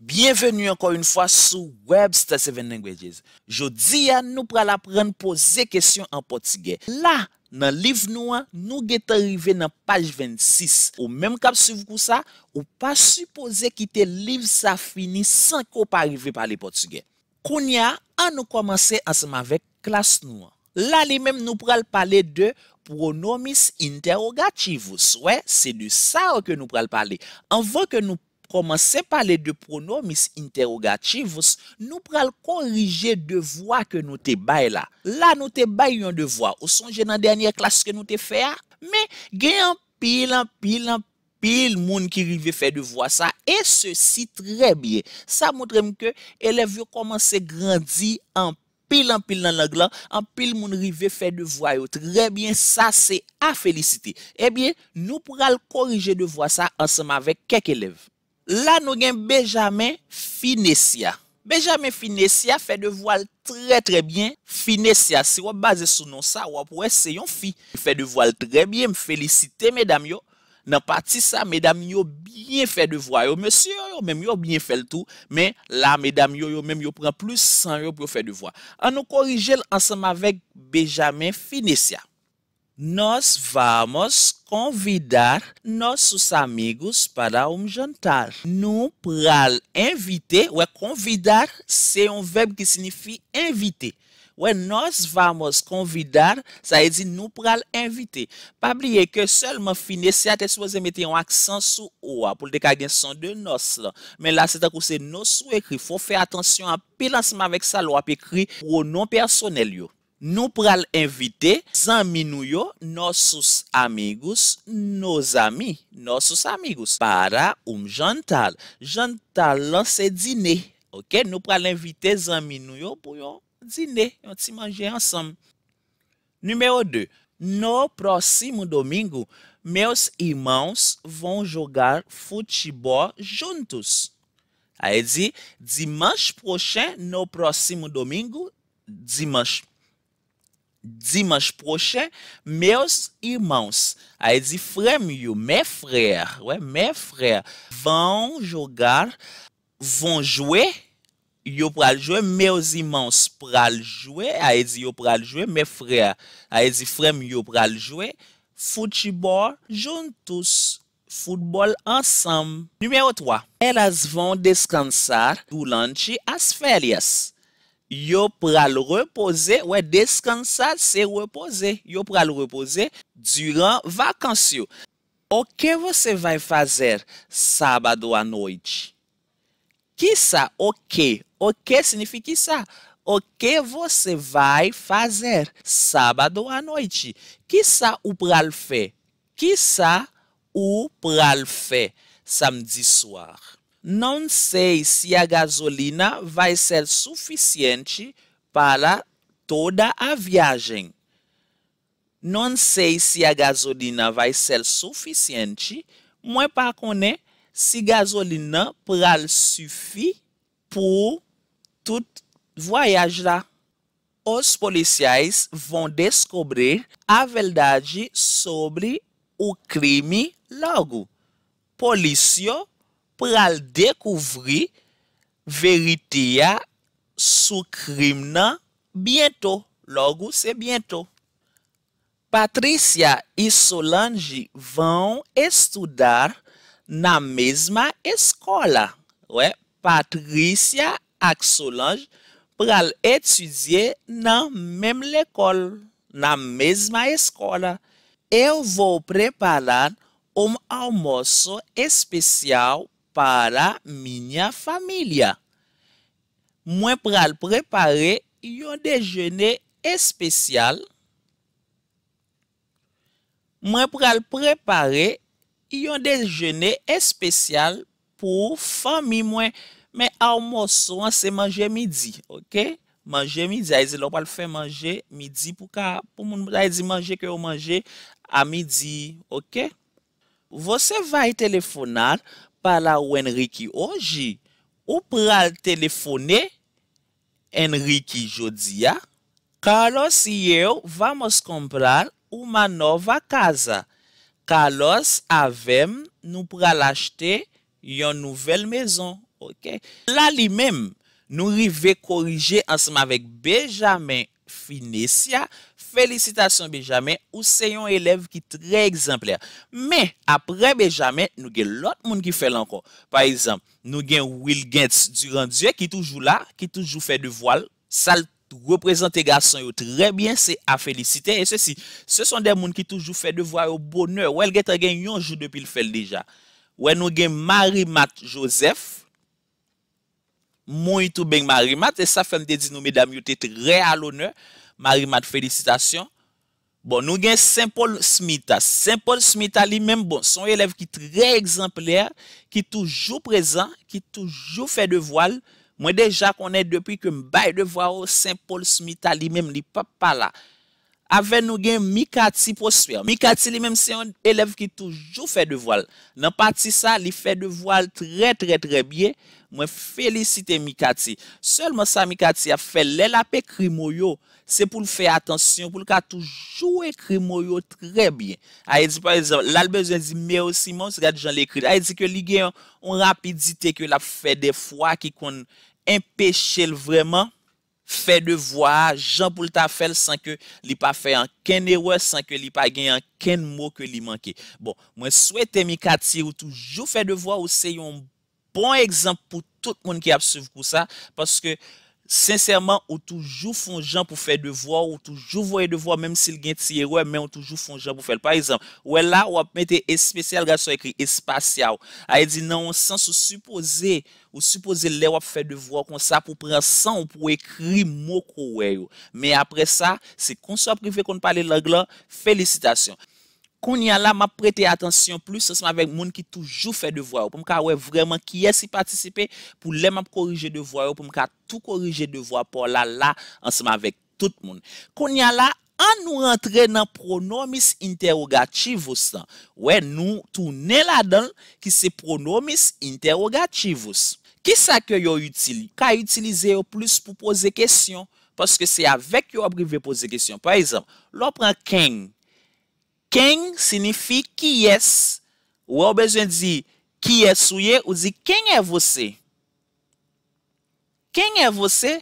Bienvenu ankon yon fwa sou Webster 7 Languages. Jodi ya nou pral apren pose kesyon an potige. La nan liv nou an nou gete rive nan paj 26. Ou menm kap suv kousa ou pa suppose ki te liv sa fini san ko pa rive pale potige. Koun ya an nou komanse an seman vek klas nou an. La li menm nou pral pale de pronomis interrogativus. Ouè, se du sa ou ke nou pral pale. An vo ke nou... Koman se pale de pronomis interrogativos, nou pral korije de vwa ke nou te bay la. La nou te bay yon de vwa. Ou sonje nan denye klas ke nou te fe a? Me gen an pil an pil an pil moun ki rive fe de vwa sa. E se si tre bie. Sa moutrem ke elev yo koman se grandi an pil an pil nan langlan. An pil moun rive fe de vwa yo. Tre bie sa se a felicite. E bie nou pral korije de vwa sa ansama vek kek elev. La nou gen Benjamin Finesia. Benjamin Finesia fè de voal trè trè byen Finesia. Si wap base sou nou sa, wap wè se yon fi. Fè de voal trè byen, m fèlicite medam yo. Nan pati sa, medam yo byen fè de voa yo. Mè sè yo, yo mèm yo byen fè l tou. Mè la, medam yo, yo mèm yo prèm plus san yo pou fè de voa. An nou korije l ansèm avèk Benjamin Finesia. Nos vamos konvidar nos sou samigous pada oum jantar. Nou pral invite, wè konvidar se yon um veb ki sinifi invite. Wè nos vamos konvidar, sa e di nou pral invite. Pabliye ke solman finese ate sou zemete yon aksan sou owa pou l dekade yon son de nos la. Men la se ta kouse nos ou ekri, fò fè atensyon api lansman vek sa lo api ekri ou non personel yo. Nou pral evite zaminou yo nosos amigous nos amin. Nosos amigous. Para oum jantal. Jantal lan se dine. Ok? Nou pral evite zaminou yo pou yo dine. Yo ti manje ansam. Numero 2. No prosimo domingo, meus imans von jogar futibor juntos. A e di, dimans proxen, no prosimo domingo, dimans proxen. Dimanche proche, me os imons a e di frem yo. Me fre, we, me fre, van jogar, van jwe, yo pral jwe, me os imons pral jwe, a e di yo pral jwe, me fre, a e di frem yo pral jwe, foutibol joun tous, foutibol ansam. Numero 3. Elas van descansar doulanchi as feryas. Yo pral repose, wè, deskan sa, se repose. Yo pral repose duran vakans yo. O ke vose vay fazer sabado anoyt? Ki sa? O ke? O ke senefi ki sa? O ke vose vay fazer sabado anoyt? Ki sa ou pral fe? Ki sa ou pral fe samdi swar? Não sei se a gasolina vai ser suficiente para toda a viagem. Não sei se a gasolina vai ser suficiente. para conhecer se a gasolina pral suffit por todo o viagem. Os policiais vão descobrir a verdade sobre o crime logo. Polícia pral dekouvri verite ya sou krim nan Logo, se bientôt. Patricia e Solange vão estudar na mesma escola. Ué? Patrícia e Solange pral estudar na mesma escola. Eu vou preparar um almoço especial Par la minya familia. Mwen pral prepare, yon dejenè espesyal. Mwen pral prepare, yon dejenè espesyal pou fami mwen. Men a monson se manje midi. Mange midi. Ay zelo pal fè manje midi pou ka pou moun bray zi manje ke yo manje a midi. Vose vay telefonan mwen. Pala ou Enriki oji, ou pral telefone Enriki jodia. Kalos ye ou vamos kompral ou manov a kaza. Kalos avem nou pral achete yon nouvel mezon. La li mem nou rive korije ansama vek Benjamin Finesia. felisitasyon Benjamin ou se yon elev ki tre exempler. Me, apre Benjamin, nou gen lot moun ki fel ankon. Par exemple, nou gen Will Gates du renduye ki toujou la, ki toujou fe devwal, sal reprezent te gason yo, trebyen se a felisite. E se si, se son de moun ki toujou fe devwal yo boner, ou el geta gen yon jou depil fel deja. Ou el nou gen Marie-Math Joseph, moun itou ben Marie-Math, e sa fem de di nou me dam yote tre alone, Mari Mat, felicitasyon. Bon, nou gen Saint Paul Smita. Saint Paul Smita li men, bon, son yelev ki tre exempler, ki toujou prezant, ki toujou fe de voal, mwen deja konen depi ke mbay de voal, Saint Paul Smita li men, li papala. A ven nou gen Mikati posper. Mikati li menm se yon elev ki toujou fè de voal. Nan pati sa li fè de voal trè trè trè bie. Mwen felisite Mikati. Selman sa Mikati a fè lè la pe kri mou yo. Se pou l fè atensyon pou l ka toujou e kri mou yo trè bie. A ye di par exemple. La l bezwen di mè o simons. A ye di ki li gen yon rapidite ki yon la fè de fwa ki kon empèche l vreman. fè de vwa, jan pou lta fèl san ke li pa fè an ken ewe san ke li pa gen an ken mou ke li manke. Bon, mwen souwete mi kati ou toujou fè de vwa ou se yon bon ekzamp pou tout moun ki apsev pou sa, paske Sinsèrman, ou toujou fon jan pou fè devò, ou toujou voye devò, mèm si l gen tiye wè, mèm ou toujou fon jan pou fè. Par exemple, wè la wap mète espèsyal, gwa sou ekri espasyal. Aè di nan wansans ou supose, ou supose lè wap fè devò kon sa pou prensan ou pou ekri moko wè yo. Mè apre sa, se kon sou aprive kon pale lang lan, fèlicitasyon. Konya la, m ap pretey atensyon plus anseman vek moun ki toujou fe devoy ou. Pou m ka wey vreman kiye si patisipe pou le m ap korije devoy ou. Pou m ka tou korije devoy pou la la anseman vek tout moun. Konya la, an nou rentre nan pronomis interrogativos. Wey nou toune la dan ki se pronomis interrogativos. Ki sa ke yo utili? Ka utilize yo plus pou pose kesyon? Paske se avek yo aprive pose kesyon. Par exemple, lopran keny. Ken signifi ki yes? Ou e ou bejwen di ki yes ou ye? Ou di ken e vose? Ken e vose?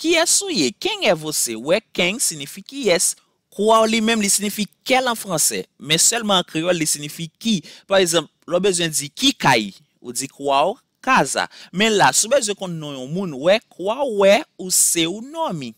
Ki yes ou ye? Ken e vose? Ou e ken signifi ki yes? Kwa ou li menm li signifi kel an franse. Men selman kriol li signifi ki. Par exemple, ou e ou bejwen di ki kai? Ou di kwa ou kaza? Men la, sou bejwen kon nou yon moun. Ou e kwa ou e ou se ou nomi?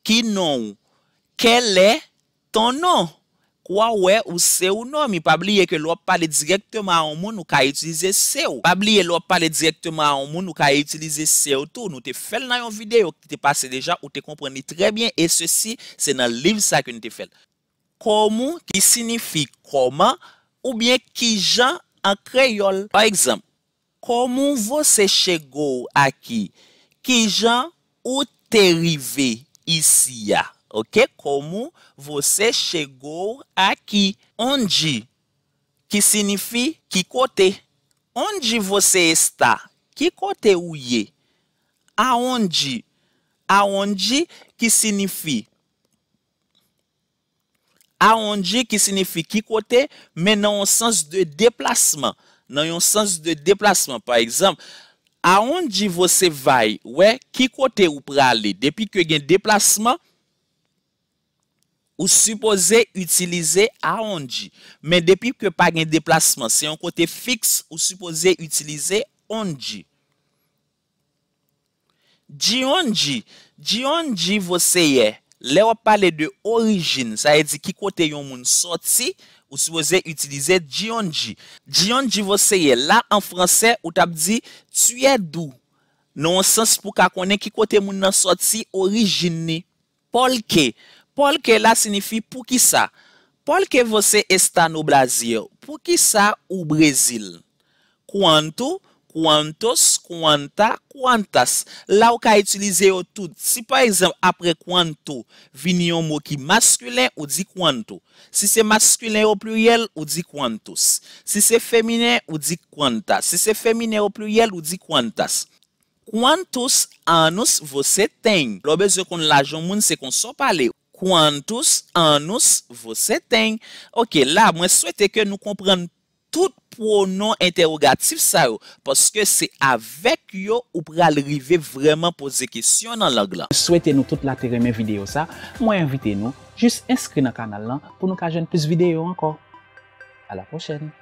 Ki nou? Kel e ton nou? Ou a ou e ou se ou nou. Mi pa bliye ke lò pale direktman an moun ou ka itilize se ou. Pa bliye lò pale direktman an moun ou ka itilize se ou tou. Nou te fel nan yon videyo ki te pase deja ou te kompreni trebyen. E se si, se nan liv sa ki nou te fel. Komou ki signifi koma ou bien ki jan an kreyol. Par exemple, komou vò se che gò a ki? Ki jan ou te rive isiya? Ok, komou, vose che gou a ki. Ondi, ki sinifi, ki kote. Ondi vose esta, ki kote ou ye. Aondi, aondi, ki sinifi. Aondi, ki sinifi, ki kote, men nan yon sens de deplasman. Nan yon sens de deplasman. Par exemple, aondi vose vay, wè, ki kote ou prale. Depi ke gen deplasman. Ou suppose utilize a onji. Men depi pou ke pa gen deplasman, se yon kote fix, ou suppose utilize onji. Dji onji. Dji onji voseye. Le wap pale de orijin. Sa yedzi ki kote yon moun soti, ou suppose utilize dji onji. Dji onji voseye. La an franse, ou tab di, tuye dou. Non wonsans pou ka konen ki kote moun nan soti orijin ni. Pol ke. Polke la sinifi pou ki sa? Polke vose esta nou Brazil? Pou ki sa ou Brazil? Kwantu, kwantos, kwanta, kwantas. La ou ka itilize yo tout. Si pa exemple apre kwantu, vini yo mou ki maskule ou di kwantu. Si se maskule ou pluyel ou di kwantos. Si se femine ou di kwantas. Si se femine ou pluyel ou di kwantas. Kwantos anous vose ten? Lo bezo kon la joun moun se kon so pale ou. Quantus annus voseteng. Ok, la mwen souwete ke nou kompren tout pronon interrogatif sa yo. Poske se avek yo ou pral rive vreman pose kisyon nan log la. Souwete nou tout la teremen video sa. Mwen invite nou, jis inskri nan kanal la pou nou kajen plus video anko. A la pochene.